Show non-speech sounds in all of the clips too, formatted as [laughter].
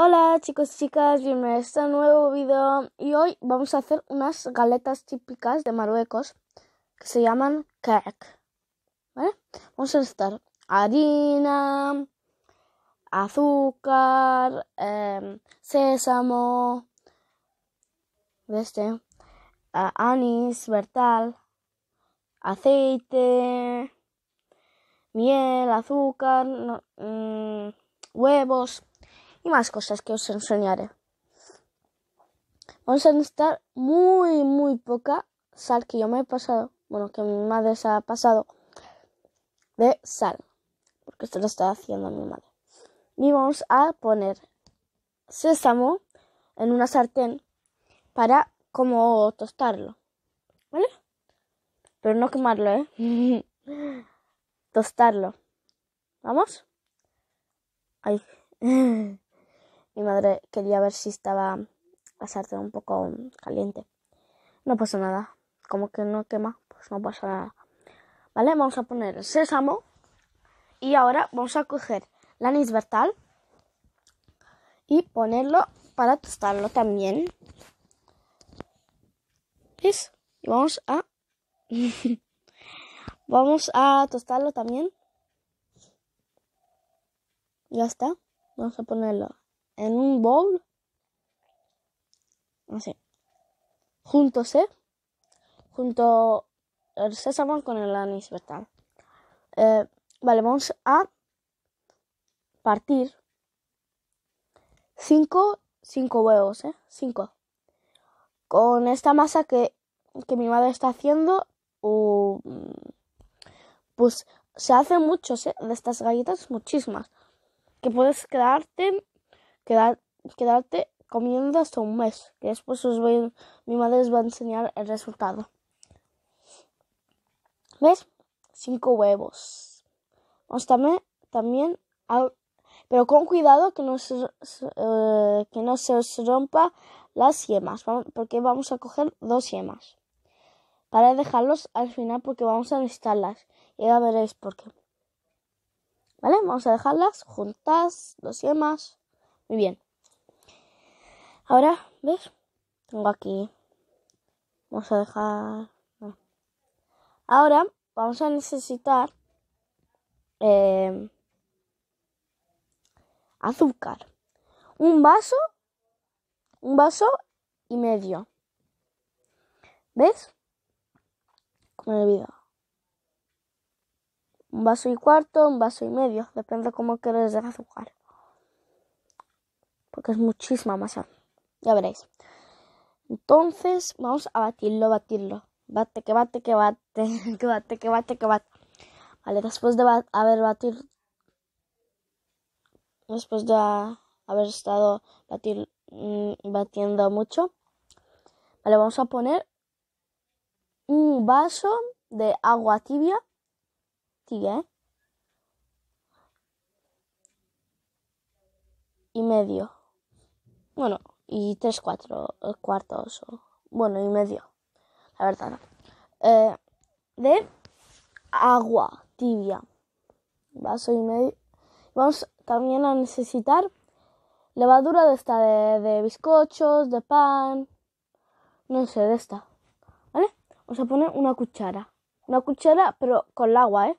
Hola chicos y chicas, bienvenidos a un este nuevo video y hoy vamos a hacer unas galetas típicas de Marruecos que se llaman crack Vamos a necesitar harina, azúcar, em, sésamo, de este, anís, vertal, aceite, miel, azúcar, mm, huevos y más cosas que os enseñaré. Vamos a necesitar muy, muy poca sal que yo me he pasado, bueno, que mi madre se ha pasado de sal, porque esto lo está haciendo mi madre. Y vamos a poner sésamo en una sartén para como tostarlo, ¿vale? Pero no quemarlo, ¿eh? [laughs] tostarlo. ¿Vamos? Ay. [laughs] Mi madre quería ver si estaba a un poco caliente. No pasa nada. Como que no quema, pues no pasa nada. ¿Vale? Vamos a poner el sésamo. Y ahora vamos a coger la anís vertal y ponerlo para tostarlo también. ¿Ves? Y vamos a... [laughs] vamos a tostarlo también. Ya está. Vamos a ponerlo en un bowl, no sé, junto ¿eh? junto el sésamo con el anís, ¿verdad? Eh, vale, vamos a partir 5 cinco huevos, ¿eh? 5. Con esta masa que, que, mi madre está haciendo, pues se hacen muchos, ¿eh? De estas galletas, muchísimas. Que puedes quedarte quedarte comiendo hasta un mes. Que después os voy, mi madre os va a enseñar el resultado. ¿Ves? Cinco huevos. Vamos pues, también, también pero con cuidado que no se, eh, que no se os rompa las yemas, porque vamos a coger dos yemas para dejarlos al final porque vamos a necesitarlas y ya veréis por qué. ¿Vale? Vamos a dejarlas juntas, dos yemas. Muy bien. Ahora, ¿ves? Tengo aquí. Vamos a dejar. Ahora vamos a necesitar eh, azúcar. Un vaso. Un vaso y medio. ¿Ves? Como en Un vaso y cuarto, un vaso y medio. Depende de cómo quieres el azúcar porque es muchísima masa. Ya veréis. Entonces, vamos a batirlo, batirlo. Bate, que bate, que bate, [laughs] que bate, que bate, que bate. Vale, después de haber batido. Después de haber estado batir, mm, batiendo mucho. Vale, vamos a poner un vaso de agua tibia. Tibia, ¿eh? Y medio. Bueno, y tres cuatro, eh, cuartos. bueno, y medio. La verdad. Eh, de agua tibia. Vaso y medio. Vamos también a necesitar levadura de esta de, bizcochos, de pan. No sé, de esta. ¿Vale? Vamos a poner una cuchara. Una cuchara, pero con el agua, ¿eh?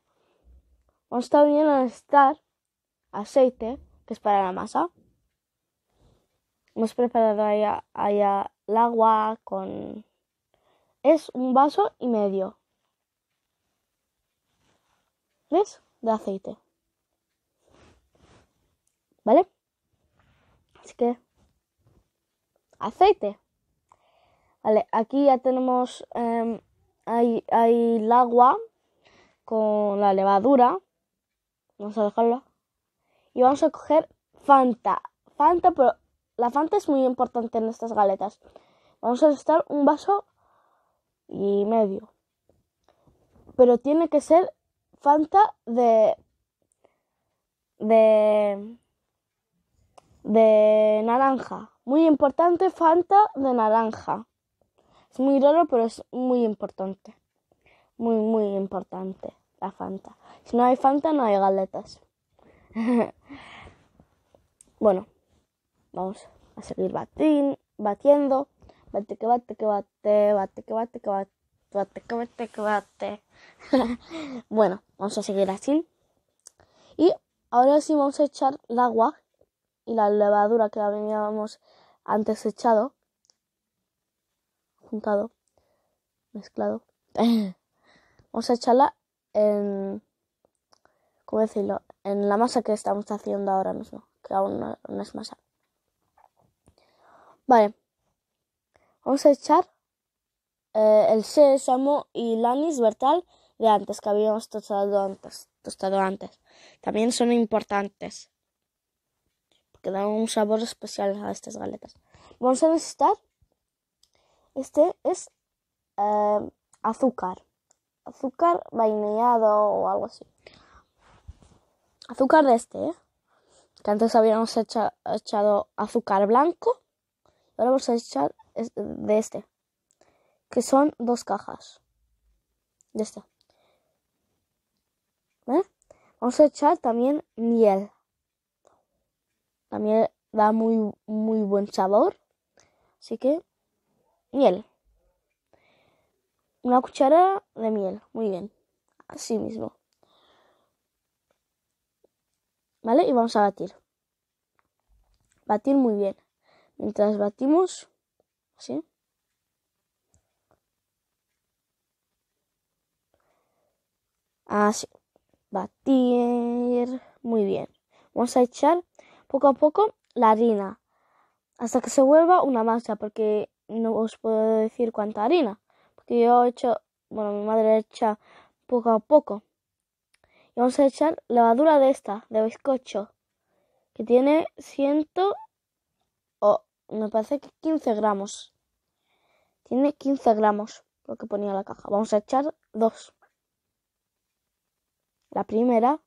Vamos también a necesitar aceite, que es para la masa hemos preparado allá el agua con... Es un vaso y medio. ¿Ves? De aceite. ¿Vale? Así que... Aceite. Vale, aquí ya tenemos... Em, hay el agua con la levadura. Vamos a dejarlo. Y vamos a coger Fanta. Fanta, pero la Fanta es muy importante en estas galetas. Vamos a necesitar un vaso y medio. Pero tiene que ser Fanta de. de. de naranja. Muy importante, Fanta de naranja. Es muy raro, pero es muy importante. Muy, muy importante la Fanta. Si no hay Fanta, no hay galetas. [laughs] bueno. Vamos a seguir batiendo. Bate que bate que bate, bate que bate que bate, bate que bate que bate. [laughs] bueno, vamos a seguir así. Y ahora sí vamos a echar el agua y la levadura que habíamos antes echado. Juntado. Mezclado. [laughs] vamos a echarla en... ¿Cómo decirlo? En la masa que estamos haciendo ahora mismo. Que aún no es masa. Vale. Vamos a echar eh, el sésamo y lanis vertal de antes, que habíamos tostado antes. Tostado antes. También son importantes. Porque dan un sabor especial a estas galetas. Vamos a necesitar. Este es eh, azúcar. Azúcar vainillado o algo así. Azúcar de este, ¿eh? Que antes habíamos echado azúcar blanco Ahora vamos a echar de este. Que son dos cajas. ya está ¿Vale? ¿Eh? Vamos a echar también miel. La miel da muy, muy buen sabor. Así que, miel. Una cuchara de miel. Muy bien. Así mismo. ¿Vale? Y vamos a batir. Batir muy bien mientras batimos así así batir muy bien vamos a echar poco a poco la harina hasta que se vuelva una masa porque no os puedo decir cuánta harina porque yo he hecho bueno mi madre echa poco a poco y vamos a echar levadura de esta de bizcocho que tiene ciento me parece que 15 gramos. Tiene 15 gramos lo que ponía la caja. Vamos a echar dos. La primera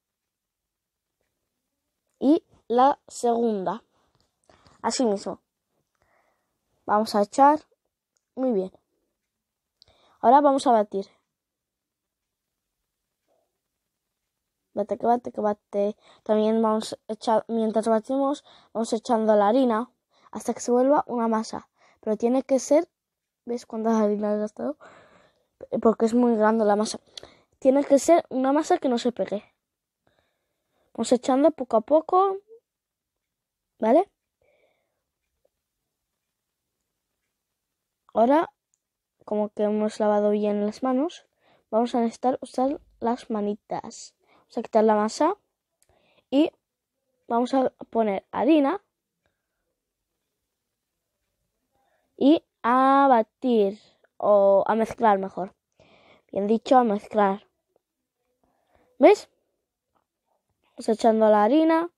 y la segunda. Así mismo. Vamos a echar. Muy bien. Ahora vamos a batir. Bate que bate que bate. También vamos a echar, mientras batimos, vamos echando la harina hasta que se vuelva una masa. Pero tiene que ser, ¿ves cuántas harinas he gastado? Eh, porque es muy grande la masa. Tiene que ser una masa que no se pegue. Vamos echando poco a poco, ¿vale? Ahora, como que hemos lavado bien las manos, vamos a necesitar usar las manitas. Vamos a quitar la masa y vamos a poner harina y a batir o a mezclar mejor. Bien dicho, a mezclar. ¿Ves? Vamos echando la harina.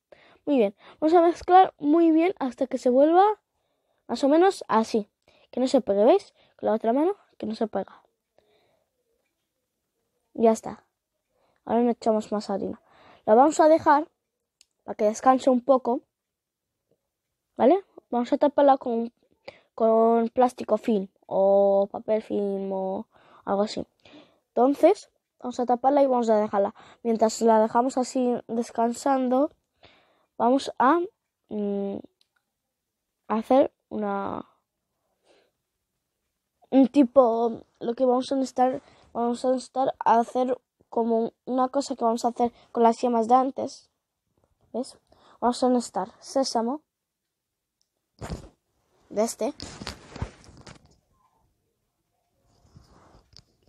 Muy bien. Vamos a mezclar muy bien hasta que se vuelva más o menos así. Que no se pegue, ¿veis? Con la otra mano, que no se pega. Ya está. Ahora no echamos más harina. La vamos a dejar para que descanse un poco. ¿Vale? Vamos a taparla con con plástico film o papel film o algo así. Entonces, vamos a taparla y vamos a dejarla. Mientras la dejamos así descansando, vamos a mm, hacer una un tipo lo que vamos a necesitar vamos a necesitar hacer como una cosa que vamos a hacer con las yemas de antes. Vamos a necesitar sésamo de este.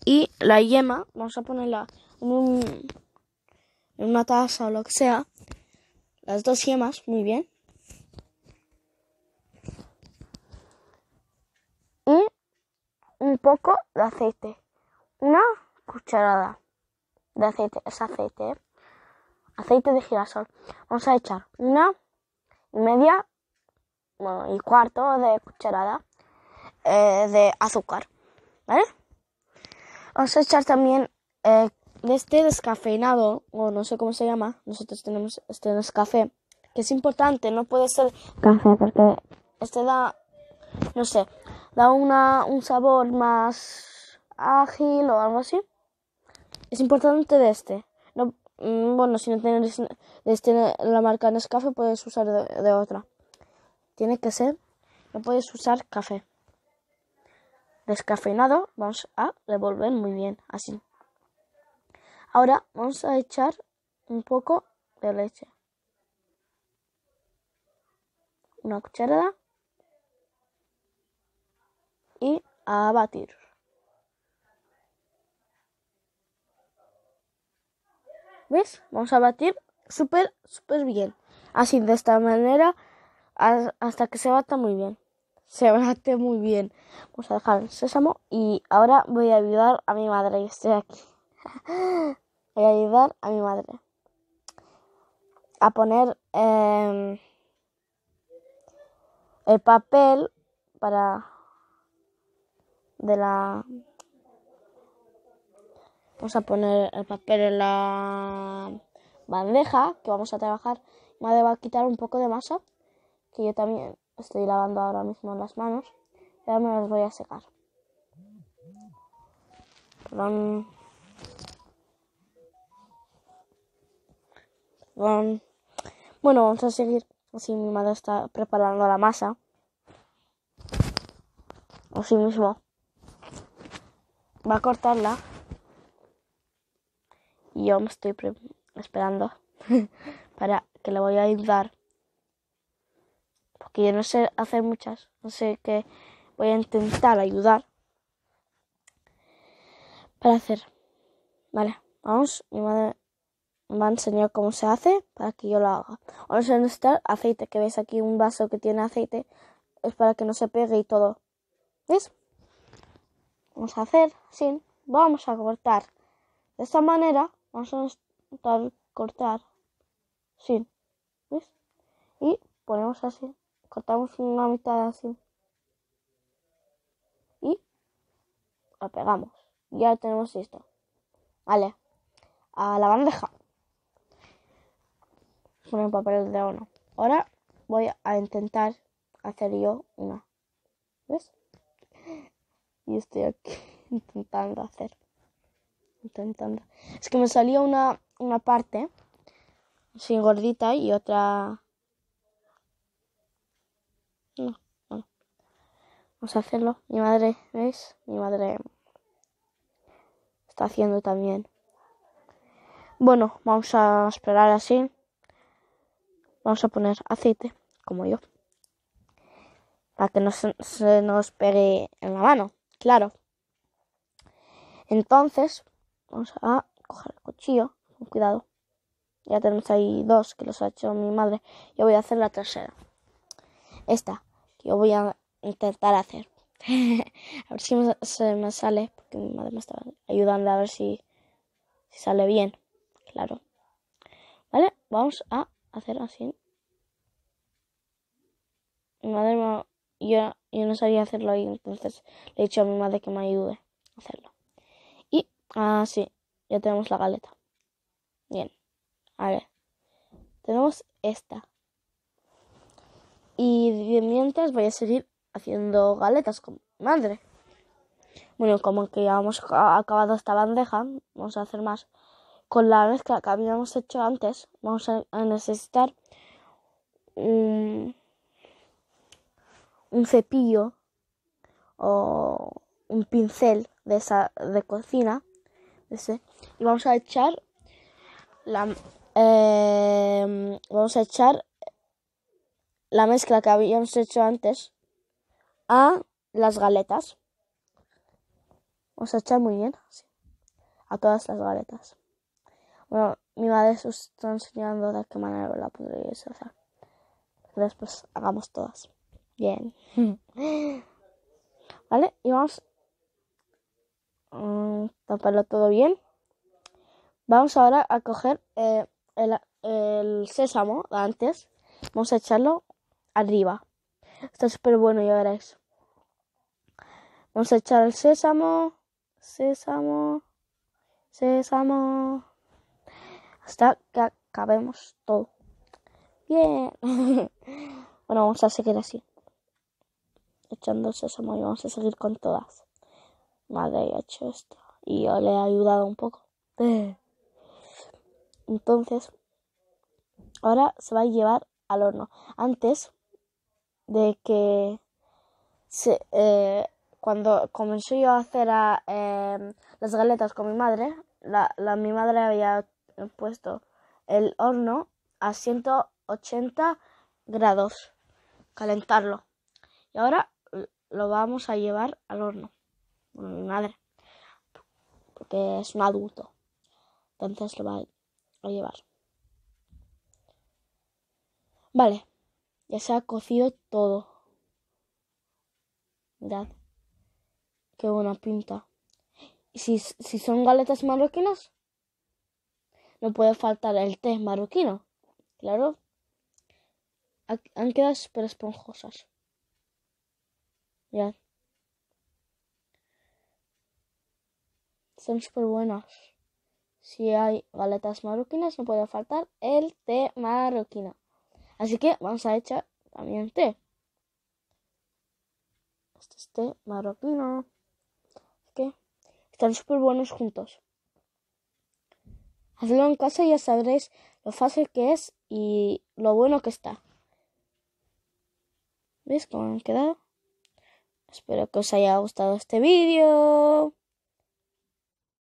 Y la yema, vamos a ponerla en, una taza o lo que sea. Las dos yemas, muy bien. Y un poco de aceite. Una cucharada de aceite, es aceite, ¿eh? aceite de girasol. Vamos a echar una y media bueno, el cuarto de cucharada eh, de azúcar. ¿Vale? Vamos a echar también eh, de este descafeinado, o no sé cómo se llama. Nosotros tenemos este descafé, que es importante, no puede ser café porque este da, no sé, da una, un sabor más ágil o algo así. Es importante de este. Mm, bueno, si no tienes este, la marca Nescafe, puedes usar de otra tiene que ser, no puedes usar café. Descafeinado, vamos a revolver muy bien, así. Ahora vamos a echar un poco de leche. Una cucharada. Y a batir. ¿Ves? Vamos a batir súper, súper bien. Así, de esta manera, hasta que se bata muy bien. Se bate muy bien. Vamos a dejar el sésamo y ahora voy a ayudar a mi madre. y estoy aquí. [laughs] voy a ayudar a mi madre a poner em, el papel para de la vamos a poner el papel en la bandeja que vamos a trabajar madre va a quitar un poco de masa que yo también estoy lavando ahora mismo las manos. Y ahora me las voy a secar. Perdón. Perdón. Bueno, vamos a seguir. Así mi madre está preparando la masa. Así mismo. Va a cortarla. Y yo me estoy esperando [laughs] para que le voy a ayudar que yo no sé hacer muchas, no sé qué voy a intentar ayudar para hacer. Vale, vamos, mi madre me a enseñar cómo se hace para que yo lo haga. Vamos a necesitar aceite, que veis aquí un vaso que tiene aceite, es para que no se pegue y todo. ¿Veis? Vamos a hacer sin, vamos a cortar. De esta manera vamos a necesitar cortar sin, ¿ves? Y ponemos así cortamos una mitad así y la pegamos. Ya tenemos esto Vale, a la bandeja. el papel de uno. Ahora voy a intentar hacer yo una. ¿Ves? Y estoy aquí [laughs] intentando hacer. Intentando. Es que me salía una, parte sin gordita y otra no, no. Vamos a hacerlo. Mi madre, ¿veis? Mi madre está haciendo también. Bueno, vamos a esperar así. Vamos a poner aceite, como yo. Para que no se, se nos pegue en la mano, claro. Entonces, vamos a coger el cuchillo, con cuidado. Ya tenemos ahí dos que los ha hecho mi madre. Yo voy a hacer la tercera. Esta. Yo voy a intentar hacer. [laughs] a ver si me, se me sale, porque mi madre me estaba ayudando a ver si, sale bien. Claro. Vale, vamos a hacer así. Mi madre me, yo, yo no sabía hacerlo ahí, entonces le he dicho a mi madre que me ayude a hacerlo. Y así, ah, ya tenemos la galeta. Bien. A ver. Tenemos esta. Y mientras voy a seguir haciendo galetas con madre. Bueno, como que ya hemos acabado esta bandeja, vamos a hacer más. Con la mezcla que habíamos hecho antes, vamos a necesitar un, cepillo o un pincel de, esa, de cocina. y vamos a echar la, em, vamos a echar la mezcla que habíamos hecho antes a las galetas. Vamos a echar muy bien a todas las galetas. Bueno, mi madre os está enseñando de qué manera la podréis hacer. Después hagamos todas. Bien. [laughs] ¿Vale? Y vamos a taparlo todo bien. Vamos ahora a coger eh, el, el sésamo de antes. Vamos a echarlo arriba. Está súper bueno, y ahora es... Vamos a echar el sésamo. Sésamo. Sésamo. Hasta que acabemos todo. Bien. [laughs] bueno, vamos a seguir así. Echando el sésamo y vamos a seguir con todas. Madre, he hecho esto. Y yo le he ayudado un poco. [laughs] Entonces, ahora se va a llevar al horno. Antes de que eh, cuando comencé yo a hacer ah, em, las galetas con mi madre, la, mi madre había puesto el horno a 180 grados, calentarlo. Y ahora lo vamos a llevar al horno. mi madre, porque es un adulto. Entonces lo va a llevar. Vale. Ya se ha cocido todo. Mirad. Qué buena pinta. Y si, son galetas marroquinas, no puede faltar el té marroquino. Claro. Han quedado súper esponjosas. ya Son súper buenas. Si hay galetas marroquinas, no puede faltar el té marroquino. Así que vamos a echar también té. Este es té marroquino. están súper buenos juntos. Hazlo en casa y ya sabréis lo fácil que es y lo bueno que está. ¿Veis cómo han quedado? Espero que os haya gustado este vídeo.